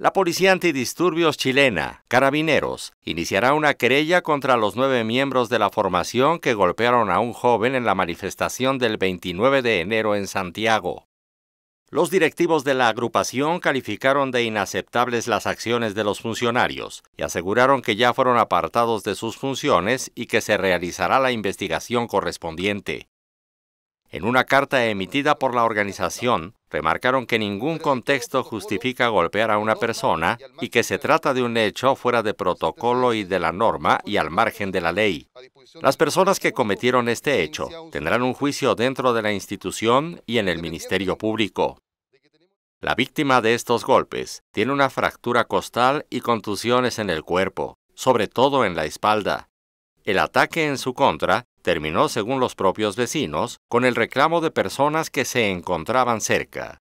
La policía antidisturbios chilena, Carabineros, iniciará una querella contra los nueve miembros de la formación que golpearon a un joven en la manifestación del 29 de enero en Santiago. Los directivos de la agrupación calificaron de inaceptables las acciones de los funcionarios y aseguraron que ya fueron apartados de sus funciones y que se realizará la investigación correspondiente. En una carta emitida por la organización, remarcaron que ningún contexto justifica golpear a una persona y que se trata de un hecho fuera de protocolo y de la norma y al margen de la ley. Las personas que cometieron este hecho tendrán un juicio dentro de la institución y en el Ministerio Público. La víctima de estos golpes tiene una fractura costal y contusiones en el cuerpo, sobre todo en la espalda. El ataque en su contra terminó, según los propios vecinos, con el reclamo de personas que se encontraban cerca.